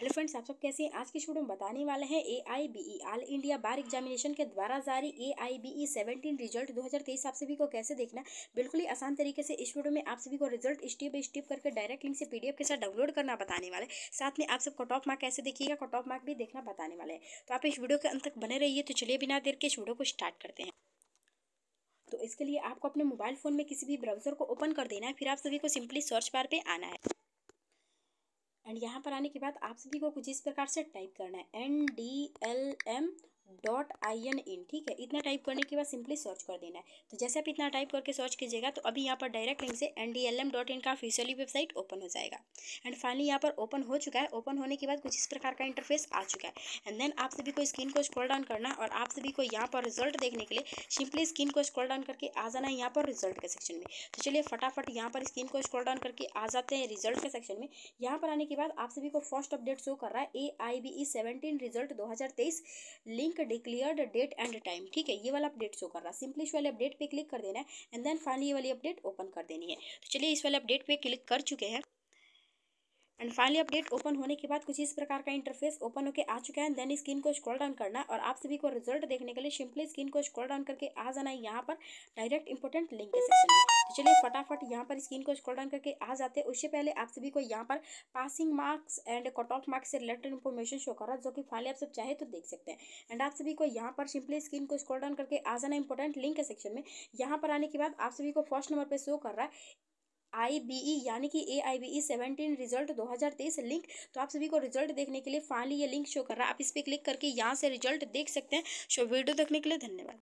hello friends आप सब कैसे हैं आज के शूडियो में बताने वाले हैं A I B E all India bar examination के द्वारा जारी A I B E seventeen result 2023 आप सभी को कैसे देखना बिल्कुल ही आसान तरीके से इस वीडियो में आप सभी को रिजल्ट स्टेप बाई स्टेप करके डायरेक्ट लिंक से पीडीएफ के साथ डाउनलोड करना बताने वाले साथ में आप सब कट ऑफ मार्क कैसे देखिएगा कट ऑफ मार्क भी देखना बताने वाले हैं तो आप इस वीडियो के अंत तक बने रहिए तो चलिए बिना देर के इस वीडियो को स्टार्ट करते हैं तो इसके लिए आपको अपने मोबाइल फ़ोन में किसी भी ब्राउजर को ओपन कर देना है फिर आप सभी को सिंपली सर्च बार पर आना है एंड यहाँ पर आने के बाद आप सभी को कुछ इस प्रकार से टाइप करना है N D L M dot I N in ठीक है इतना टाइप करने के बाद सिंपली सर्च कर देना है तो जैसे आप इतना टाइप करके सर्च कीजिएगा तो अभी यहाँ पर डायरेक्ट लिंक से N D L M dot in का ऑफिशियली वेबसाइट ओपन हो जाएगा एंड फाइनली यहाँ पर ओपन हो चुका है ओपन होने के बाद कुछ इस प्रकार का इंटरफेस आ चुका है एंड देन आप सभी को स्क्रीन को स्क्रॉल डाउन करना और आप सभी को यहाँ पर रिजल्ट देखने के लिए सिंपली स्क्रीन को स्क्रॉल डाउन करके आ जाना है यहाँ पर रिजल्ट के सेक्शन में तो चलिए फटाफट यहाँ पर स्क्रीन को स्क्रॉल डाउन करके आ जाते हैं रिजल्ट के सेक्शन में यहाँ पर आने के बाद आप सभी को फर्स्ट अपडेट शो कर रहा है A I B E seventeen result दो link click declare date and time ठीक है ये वाला अपडेट शो कर रहा है सिंपली इस वाले अपडेट पे क्लिक कर देना है एंड देन फाइनली ये वाली अपडेट ओपन कर देनी है तो चलिए इस वाले अपडेट पे क्लिक कर चुके हैं एंड फाइनली अपडेट ओपन होने के बाद कुछ इस प्रकार का इंटरफेस ओपन होकर आ चुका है देन स्क्रीन को स्क्रॉल डाउन करना और आप सभी को रिजल्ट देखने के लिए सिंपली स्क्रीन को स्क्रॉल डाउन करके आ जाना है यहाँ पर डायरेक्ट इंपॉर्टेंट लिंक के सेक्शन में चलिए फटाफट यहाँ पर स्क्रीन को स्क्रॉल डाउन करके आ जाते हैं उससे पहले आप सभी को यहाँ पर passing marks and cut off marks से रिलेटेड इन्फॉर्मेशन शो कर रहा है जो कि फाइनली आप सब चाहे तो देख सकते हैं एंड आप सभी को यहाँ पर सिंपली स्क्रीन को स्क्रॉल डाउन करके आ जाना इंपॉर्टेंट लिंक के सेक्शन में यहाँ पर आने के बाद आप सभी को फर्स्ट नंबर पर शो कर रहा है आई बी ई यानी कि A I B E seventeen result दो हज़ार तेईस लिंक तो आप सभी को रिजल्ट देखने के लिए फाइनली ये लिंक शो कर रहा है आप इस पर क्लिक करके यहाँ से रिजल्ट देख सकते हैं शो वीडियो देखने के लिए धन्यवाद